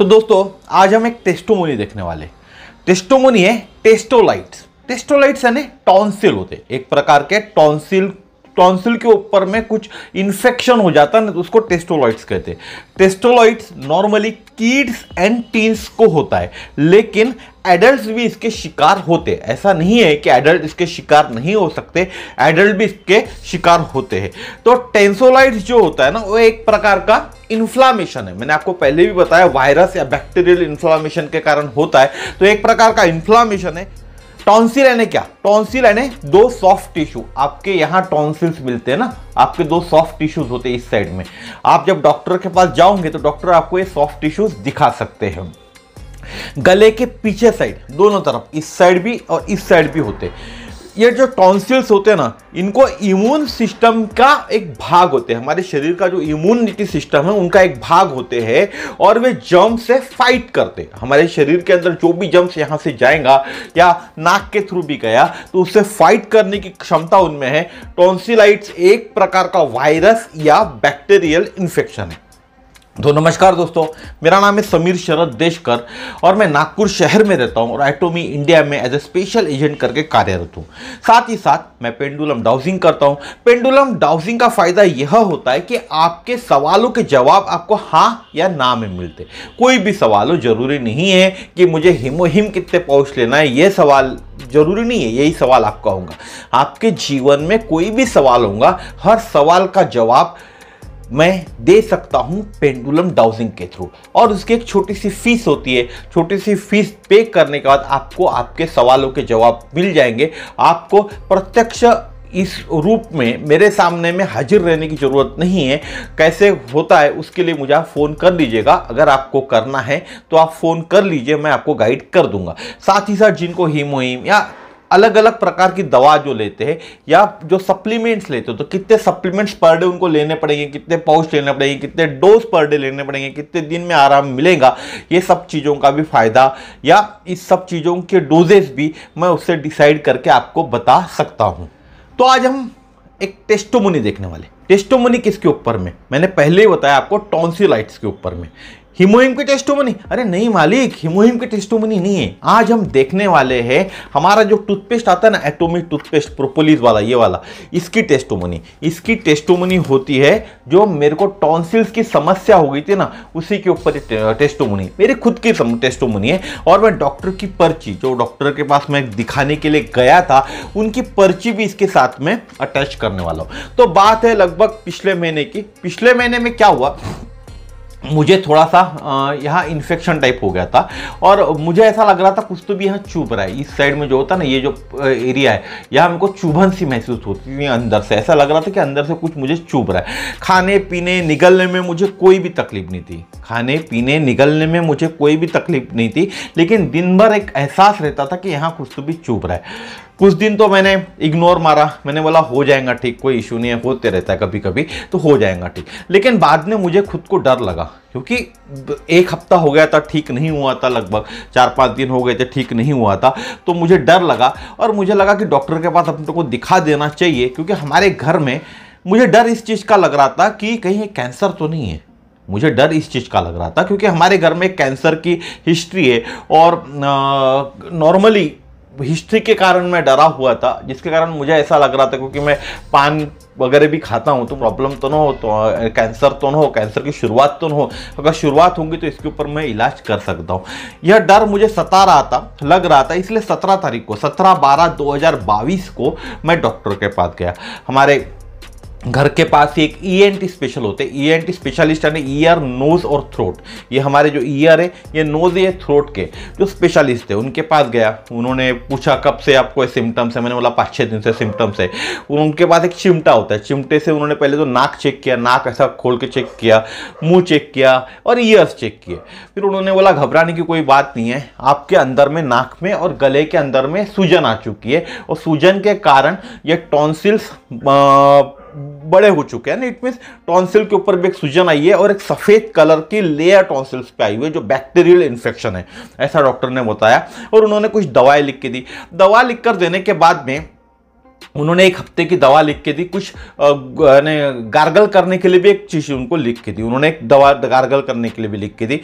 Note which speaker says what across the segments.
Speaker 1: तो दोस्तों आज हम एक टेस्टोमोनी देखने वाले टेस्टोमोनी है टेस्टोलाइट्स टेस्टोलाइट्स यानी टॉन्सिल होते एक प्रकार के टॉन्सिल टॉन्सिल के ऊपर में कुछ इन्फेक्शन हो जाता है ना तो उसको टेस्टोलॉइड्स कहते हैं टेस्टोलॉइड्स नॉर्मली किड्स एंड टीन्स को होता है लेकिन एडल्ट भी इसके शिकार होते हैं ऐसा नहीं है कि एडल्ट इसके शिकार नहीं हो सकते एडल्ट भी इसके शिकार होते हैं तो टेंसोलाइड्स जो होता है ना वो एक प्रकार का इन्फ्लामेशन है मैंने आपको पहले भी बताया वायरस या बैक्टीरियल इन्फ्लामेशन के कारण होता है तो एक प्रकार का इन्फ्लामेशन है टॉन्सिल यानी क्या टॉन्सिल यानी दो सॉफ्ट टिश्यू आपके यहाँ टॉन्सिल्स मिलते हैं ना आपके दो सॉफ्ट टिश्यूज होते हैं इस साइड में आप जब डॉक्टर के पास जाओगे तो डॉक्टर आपको ये सॉफ्ट टिश्यूज दिखा सकते हैं गले के पीछे साइड दोनों तरफ इस साइड भी और इस साइड भी होते हैं ये जो टॉन्सिल्स होते हैं ना इनको इम्यून सिस्टम का एक भाग होते हैं हमारे शरीर का जो इम्यूनिटी सिस्टम है उनका एक भाग होते हैं और वे जम से फाइट करते हैं हमारे शरीर के अंदर जो भी जम्स यहाँ से जाएगा या नाक के थ्रू भी गया तो उससे फाइट करने की क्षमता उनमें है टॉन्सिलाइट्स एक प्रकार का वायरस या बैक्टेरियल इन्फेक्शन है तो नमस्कार दोस्तों मेरा नाम है समीर शरद देशकर और मैं नागपुर शहर में रहता हूँ और एटोमी इंडिया में एज ए स्पेशल एजेंट करके कार्यरत हूँ साथ ही साथ मैं पेंडुलम डाउजिंग करता हूँ पेंडुलम डाउजिंग का फ़ायदा यह होता है कि आपके सवालों के जवाब आपको हाँ या ना में मिलते कोई भी सवाल हो जरूरी नहीं है कि मुझे हिमोहिम कितने पहुँच लेना है ये सवाल जरूरी नहीं है यही सवाल आपका होगा आपके जीवन में कोई भी सवाल होगा हर सवाल का जवाब मैं दे सकता हूँ पेंडुलम डाउजिंग के थ्रू और उसकी एक छोटी सी फीस होती है छोटी सी फीस पे करने के बाद आपको आपके सवालों के जवाब मिल जाएंगे आपको प्रत्यक्ष इस रूप में मेरे सामने में हाजिर रहने की ज़रूरत नहीं है कैसे होता है उसके लिए मुझे आप फ़ोन कर लीजिएगा अगर आपको करना है तो आप फ़ोन कर लीजिए मैं आपको गाइड कर दूंगा साथ ही साथ जिनको हीमोहिम या अलग अलग प्रकार की दवा जो लेते हैं या जो सप्लीमेंट्स लेते हो तो कितने सप्लीमेंट्स पर डे उनको लेने पड़ेंगे कितने पाउच लेने पड़ेंगे कितने डोज पर डे लेने पड़ेंगे कितने दिन में आराम मिलेगा ये सब चीज़ों का भी फ़ायदा या इस सब चीज़ों के डोजेस भी मैं उससे डिसाइड करके आपको बता सकता हूँ तो आज हम एक टेस्टोमोनी देखने वाले टेस्टोमोनी किसके ऊपर में मैंने पहले ही बताया आपको टॉन्सिलाइट्स के ऊपर में हिमोहिम के टेस्टोमनी अरे नहीं मालिक हिमोहिम के टेस्टोमनी नहीं है आज हम देखने वाले हैं हमारा जो टूथपेस्ट आता है ना एटोमिक टूथपेस्ट प्रोपोलिस वाला ये वाला इसकी टेस्टोमनी इसकी टेस्टोमनी होती है जो मेरे को टॉन्सिल्स की समस्या हो गई थी ना उसी के ऊपर टेस्टोमनी मेरे खुद की टेस्टोमनी है और मैं डॉक्टर की पर्ची जो डॉक्टर के पास मैं दिखाने के लिए गया था उनकी पर्ची भी इसके साथ में अटैच करने वाला हूँ तो बात है लगभग पिछले महीने की पिछले महीने में क्या हुआ मुझे थोड़ा सा यहाँ इन्फेक्शन टाइप हो गया था और मुझे ऐसा लग रहा था कुछ तो भी यहाँ चुभ रहा है इस साइड में जो होता ना ये जो एरिया है यहाँ मेरे को चुभन सी महसूस होती थी अंदर से ऐसा लग रहा था कि अंदर से कुछ मुझे चुभ रहा है खाने पीने निगलने में मुझे कोई भी तकलीफ नहीं थी खाने पीने निकलने में मुझे कोई भी तकलीफ नहीं थी लेकिन दिन भर एक एहसास रहता था कि यहाँ कुछ तो भी चुप रहा है कुछ दिन तो मैंने इग्नोर मारा मैंने बोला हो जाएगा ठीक कोई इशू नहीं है होते रहता है कभी कभी तो हो जाएगा ठीक लेकिन बाद में मुझे खुद को डर लगा क्योंकि एक हफ्ता हो गया था ठीक नहीं हुआ था लगभग चार पाँच दिन हो गए थे ठीक नहीं हुआ था तो मुझे डर लगा और मुझे लगा कि डॉक्टर के पास अपने को दिखा देना चाहिए क्योंकि हमारे घर में मुझे डर इस चीज़ का लग रहा था कि कहीं कैंसर तो नहीं है मुझे डर इस चीज़ का लग रहा था क्योंकि हमारे घर में कैंसर की हिस्ट्री है और नॉर्मली हिस्ट्री के कारण मैं डरा हुआ था जिसके कारण मुझे ऐसा लग रहा था क्योंकि मैं पान वगैरह भी खाता हूँ तो प्रॉब्लम तो ना हो तो कैंसर तो ना हो कैंसर की शुरुआत तो ना हो अगर शुरुआत होंगी तो इसके ऊपर मैं इलाज कर सकता हूँ यह डर मुझे सता रहा था लग रहा था इसलिए सत्रह तारीख को सत्रह बारह दो को मैं डॉक्टर के पास गया हमारे घर के पास ही एक ई एन टी स्पेशल होते हैं ई एन टी स्पेशलिस्ट यानी ईयर नोज और थ्रोट ये हमारे जो ईयर है ये नोज ये थ्रोट के जो स्पेशलिस्ट थे उनके पास गया उन्होंने पूछा कब से आपको सिम्टम्स है मैंने बोला पाँच छः दिन से सिम्टम्स है उनके पास एक चिमटा होता है चिमटे से उन्होंने पहले तो नाक चेक किया नाक ऐसा खोल के चेक किया मुँह चेक किया और ईयर्स चेक किए फिर उन्होंने बोला घबराने की कोई बात नहीं है आपके अंदर में नाक में और गले के अंदर में सूजन आ चुकी है और सूजन के कारण ये टॉन्सिल्स बड़े हो चुके हैं इट मीन टॉन्सिल के ऊपर भी एक सूजन आई है और एक सफ़ेद कलर की लेयर टॉन्सिल्स पे आई हुई है जो बैक्टीरियल इन्फेक्शन है ऐसा डॉक्टर ने बताया और उन्होंने कुछ दवाएं लिख के दी दवा लिख कर देने के बाद में उन्होंने एक हफ्ते की दवा लिख के दी कुछ यानी गार्गल करने के लिए भी एक चीज़ उनको लिख के दी उन्होंने एक दवा गार्गल करने के लिए भी लिख के दी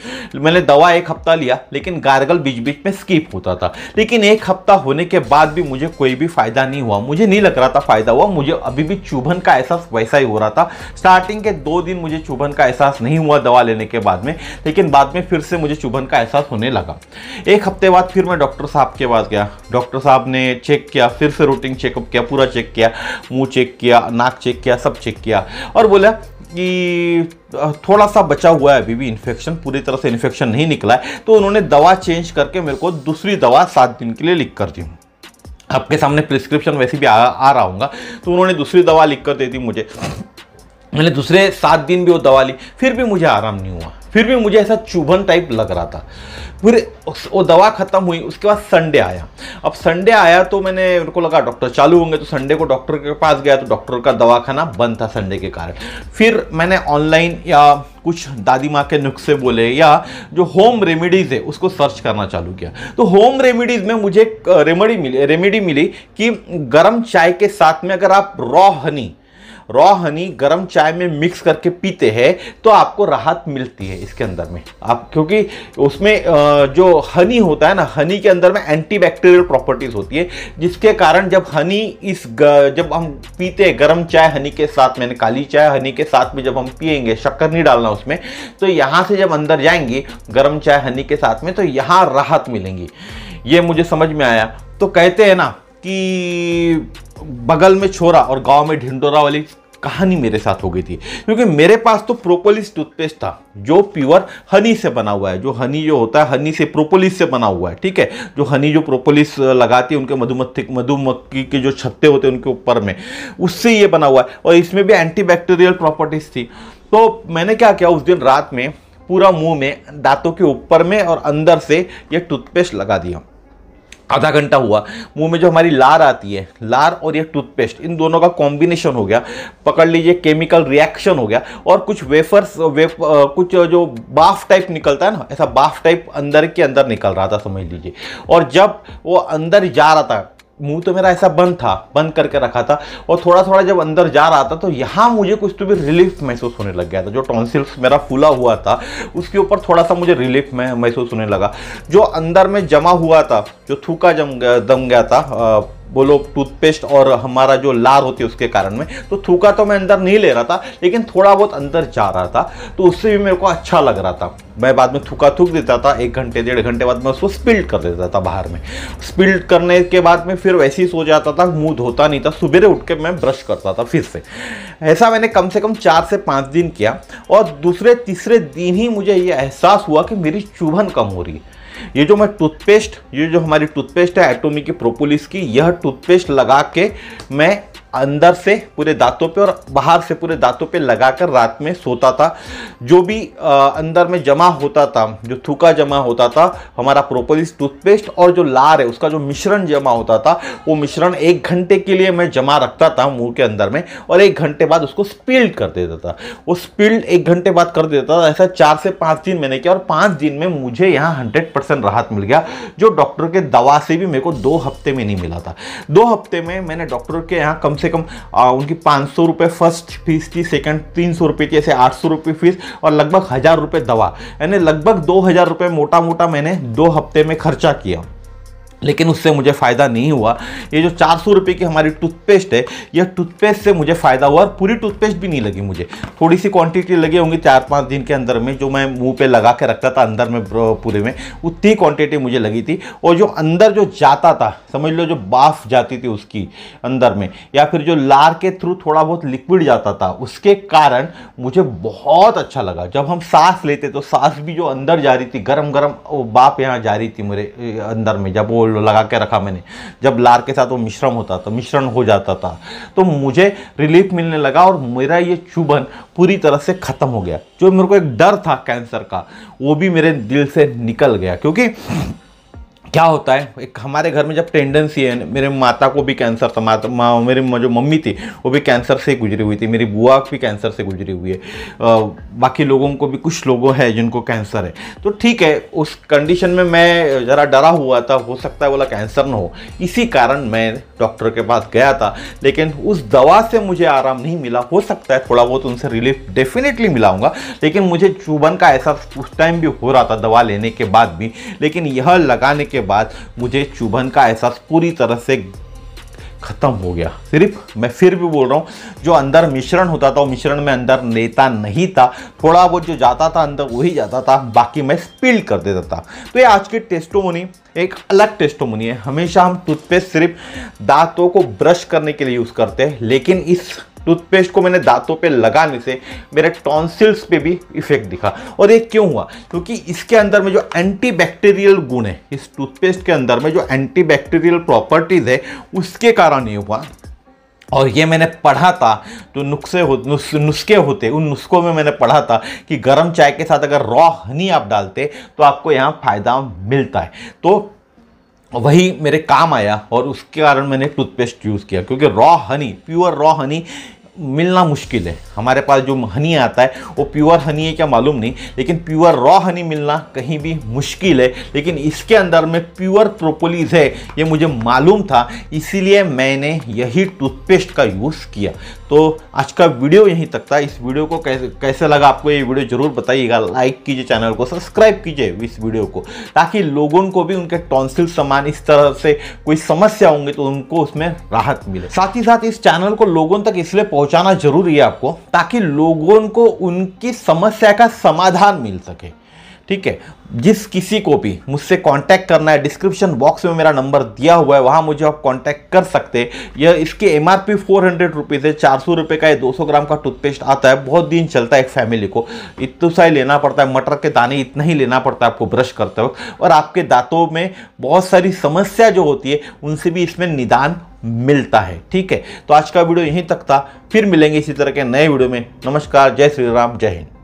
Speaker 1: मैंने दवा एक हफ्ता लिया लेकिन गार्गल बीच बीच में स्किप होता था लेकिन एक हफ्ता होने के बाद भी मुझे कोई भी फ़ायदा नहीं हुआ मुझे नहीं लग रहा था फ़ायदा हुआ मुझे अभी भी चुभन का एहसास वैसा ही हो रहा था स्टार्टिंग के दो दिन मुझे चुभन का एहसास नहीं हुआ दवा लेने के बाद में लेकिन बाद में फिर से मुझे चुभन का एहसास होने लगा एक हफ्ते बाद फिर मैं डॉक्टर साहब के पास गया डॉक्टर साहब ने चेक किया फिर से रूटीन चेकअप किया पूरा चेक किया मुंह चेक किया नाक चेक किया सब चेक किया और बोला कि थोड़ा सा बचा हुआ है अभी भी इन्फेक्शन पूरी तरह से इन्फेक्शन नहीं निकला है तो उन्होंने दवा चेंज करके मेरे को दूसरी दवा सात दिन के लिए लिख कर दी आपके सामने प्रिस्क्रिप्शन वैसे भी आ, आ रहा होगा तो उन्होंने दूसरी दवा लिख कर दे दी मुझे मैंने दूसरे सात दिन भी वो दवा ली फिर भी मुझे आराम नहीं हुआ फिर भी मुझे ऐसा चुभन टाइप लग रहा था फिर वो दवा ख़त्म हुई उसके बाद संडे आया अब संडे आया तो मैंने मेरे को लगा डॉक्टर चालू होंगे तो संडे को डॉक्टर के पास गया तो डॉक्टर का दवा खाना बंद था संडे के कारण फिर मैंने ऑनलाइन या कुछ दादी माँ के नुस्खे बोले या जो होम रेमेडीज़ है उसको सर्च करना चालू किया तो होम रेमेडीज़ में मुझे रेमेडी मिली रेमेडी मिली कि गर्म चाय के साथ में अगर आप रॉ हनी रॉ हनी गर्म चाय में मिक्स करके पीते हैं तो आपको राहत मिलती है इसके अंदर में आप क्योंकि उसमें जो हनी होता है ना हनी के अंदर में एंटीबैक्टीरियल प्रॉपर्टीज़ होती है जिसके कारण जब हनी इस जब हम पीते हैं गर्म चाय हनी के साथ मैंने काली चाय हनी के साथ में जब हम पियेंगे शक्कर नहीं डालना उसमें तो यहाँ से जब अंदर जाएंगी गर्म चाय हनी के साथ में तो यहाँ राहत मिलेंगी ये मुझे समझ में आया तो कहते हैं ना कि बगल में छोरा और गांव में ढिंडोरा वाली कहानी मेरे साथ हो गई थी क्योंकि मेरे पास तो प्रोपोलिस टूथपेस्ट था जो प्योर हनी से बना हुआ है जो हनी जो होता है हनी से प्रोपोलिस से बना हुआ है ठीक है जो हनी जो प्रोपोलिस लगाती है उनके मधुमक्खी मधुमक्खी के जो छत्ते होते हैं उनके ऊपर में उससे ये बना हुआ है और इसमें भी एंटीबैक्टीरियल प्रॉपर्टीज थी तो मैंने क्या किया उस दिन रात में पूरा मुंह में दांतों के ऊपर में और अंदर से ये टूथपेस्ट लगा दिया आधा घंटा हुआ मुंह में जो हमारी लार आती है लार और ये टूथपेस्ट इन दोनों का कॉम्बिनेशन हो गया पकड़ लीजिए केमिकल रिएक्शन हो गया और कुछ वेफर्स वेफ आ, कुछ जो बाफ टाइप निकलता है ना ऐसा बाफ टाइप अंदर के अंदर निकल रहा था समझ लीजिए और जब वो अंदर जा रहा था मुंह तो मेरा ऐसा बंद था बंद करके रखा था और थोड़ा थोड़ा जब अंदर जा रहा था तो यहाँ मुझे कुछ तो भी रिलीफ महसूस होने लग गया था जो टॉन्सिल्स मेरा फूला हुआ था उसके ऊपर थोड़ा सा मुझे रिलीफ महसूस होने लगा जो अंदर में जमा हुआ था जो थूका जम गया दम गया था वो लोग टूथपेस्ट और हमारा जो लार होती है उसके कारण में तो थूका तो मैं अंदर नहीं ले रहा था लेकिन थोड़ा बहुत अंदर जा रहा था तो उससे भी मेरे को अच्छा लग रहा था मैं बाद में थूका थूक देता था एक घंटे डेढ़ घंटे बाद मैं उसको स्पिल्ट कर देता था बाहर में स्पिल्ट करने के बाद में फिर वैसे ही सो जाता था मुंह धोता नहीं था सुबह उठ के मैं ब्रश करता था फिर से ऐसा मैंने कम से कम चार से पाँच दिन किया और दूसरे तीसरे दिन ही मुझे ये एहसास हुआ कि मेरी चुभन कम हो रही है ये जो मैं टूथपेस्ट ये जो हमारी टूथपेस्ट है एटोमी की प्रोपोलिस की यह टूथपेस्ट लगा के मैं अंदर से पूरे दांतों पे और बाहर से पूरे दांतों पे लगाकर रात में सोता था जो भी आ, अंदर में जमा होता था जो थूका जमा होता था हमारा प्रोपोलिस टूथपेस्ट और जो लार है उसका जो मिश्रण जमा होता था वो मिश्रण एक घंटे के लिए मैं जमा रखता था मुंह के अंदर में और एक घंटे बाद उसको स्पिल्ड कर देता था वो स्पिल्ड एक घंटे बाद कर देता था ऐसा चार से पाँच दिन मैंने किया और पाँच दिन में मुझे यहाँ हंड्रेड परसेंट राहत मिल गया जो डॉक्टर के दवा से भी मेरे को दो हफ्ते में नहीं मिला था दो हफ्ते में मैंने डॉक्टर के यहाँ कम से से कम आ, उनकी पाँच सौ रुपये फर्स्ट फीस थी सेकंड तीन सौ रुपये की ऐसे आठ सौ रुपये फीस और लगभग हज़ार रुपये दवा यानी लगभग दो हज़ार रुपये मोटा मोटा मैंने दो हफ्ते में खर्चा किया लेकिन उससे मुझे फ़ायदा नहीं हुआ ये जो चार सौ रुपये की हमारी टूथपेस्ट है यह टूथपेस्ट से मुझे फ़ायदा हुआ और पूरी टूथपेस्ट भी नहीं लगी मुझे थोड़ी सी क्वांटिटी लगी होंगी चार पाँच दिन के अंदर में जो मैं मुंह पे लगा के रखता था अंदर में पूरे में उतनी क्वांटिटी मुझे लगी थी और जो अंदर जो जाता था समझ लो जो बाफ जाती थी उसकी अंदर में या फिर जो लार के थ्रू थोड़ा बहुत लिक्विड जाता था उसके कारण मुझे बहुत अच्छा लगा जब हम सांस लेते तो सांस भी जो अंदर जा रही थी गर्म गर्म बाप यहाँ जा रही थी मेरे अंदर में जब वो लगा के रखा मैंने जब लार के साथ वो मिश्रण होता था तो मिश्रण हो जाता था तो मुझे रिलीफ मिलने लगा और मेरा ये चुभन पूरी तरह से ख़त्म हो गया जो मेरे को एक डर था कैंसर का वो भी मेरे दिल से निकल गया क्योंकि क्या होता है एक हमारे घर में जब टेंडेंसी है मेरे माता को भी कैंसर था माता माँ मेरी जो मम्मी थी वो भी कैंसर से गुजरी हुई थी मेरी बुआ भी कैंसर से गुजरी हुई है आ, बाकी लोगों को भी कुछ लोगों हैं जिनको कैंसर है तो ठीक है उस कंडीशन में मैं ज़रा डरा हुआ था हो सकता है बोला कैंसर ना हो इसी कारण मैं डॉक्टर के पास गया था लेकिन उस दवा से मुझे आराम नहीं मिला हो सकता है थोड़ा बहुत उनसे रिलीफ डेफिनेटली मिलाऊंगा लेकिन मुझे चुभन का एहसास उस टाइम भी हो रहा था दवा लेने के बाद भी लेकिन यह लगाने के बाद मुझे चुभन का एहसास पूरी तरह से खत्म हो गया सिर्फ मैं फिर भी बोल रहा हूँ जो अंदर मिश्रण होता था वो मिश्रण में अंदर लेता नहीं था थोड़ा बहुत जो जाता था अंदर वही जाता था बाकी मैं स्पिल कर देता था तो ये आज की टेस्टोमोनी एक अलग टेस्टोमोनी है हमेशा हम टूथपेस्ट सिर्फ दांतों को ब्रश करने के लिए यूज़ करते हैं लेकिन इस टूथपेस्ट को मैंने दांतों पे लगाने से मेरे टॉन्सिल्स पे भी इफेक्ट दिखा और ये क्यों हुआ क्योंकि इसके अंदर में जो एंटी बैक्टीरियल गुण है इस टूथपेस्ट के अंदर में जो एंटी बैक्टीरियल प्रॉपर्टीज़ है उसके कारण ये हुआ और ये मैंने पढ़ा था जो तो नुस्खे हो नुस्खे होते उन नुस्खों में मैंने पढ़ा था कि गर्म चाय के साथ अगर रॉ हनी आप डालते तो आपको यहाँ फ़ायदा मिलता है तो वही मेरे काम आया और उसके कारण मैंने टूथपेस्ट यूज़ किया क्योंकि raw honey pure raw honey मिलना मुश्किल है हमारे पास जो हनी आता है वो प्योर हनी है क्या मालूम नहीं लेकिन प्योर रॉ हनी मिलना कहीं भी मुश्किल है लेकिन इसके अंदर में प्योर प्रोपोलिस है ये मुझे मालूम था इसीलिए मैंने यही टूथपेस्ट का यूज़ किया तो आज का वीडियो यहीं तक था इस वीडियो को कैसे कैसे लगा आपको ये वीडियो ज़रूर बताइएगा लाइक कीजिए चैनल को सब्सक्राइब कीजिए इस वीडियो को ताकि लोगों को भी उनके टॉन्सिल समान इस तरह से कोई समस्या होंगी तो उनको उसमें राहत मिले साथ ही साथ इस चैनल को लोगों तक इसलिए पहुँच पहुंचाना जरूरी है आपको ताकि लोगों को उनकी समस्या का समाधान मिल सके ठीक है जिस किसी को भी मुझसे कांटेक्ट करना है डिस्क्रिप्शन बॉक्स में मेरा नंबर दिया हुआ है वहाँ मुझे आप कांटेक्ट कर सकते हैं यह इसके M R P four hundred rupees है चार सौ रुपये का ये दो सौ ग्राम का टूथपेस्ट आता है बहुत दिन चलता है एक फैमिली को इतना सा ही लेना पड़ता है मटर के दाने इतना ही लेना पड़ता है आपको ब्रश करते वक्त और आपके दांतों में बहुत सारी समस्या जो होती है उनसे भी इसमें निदान मिलता है ठीक है तो आज का वीडियो यहीं तक था फिर मिलेंगे इसी तरह के नए वीडियो में नमस्कार जय श्री राम जय हिंद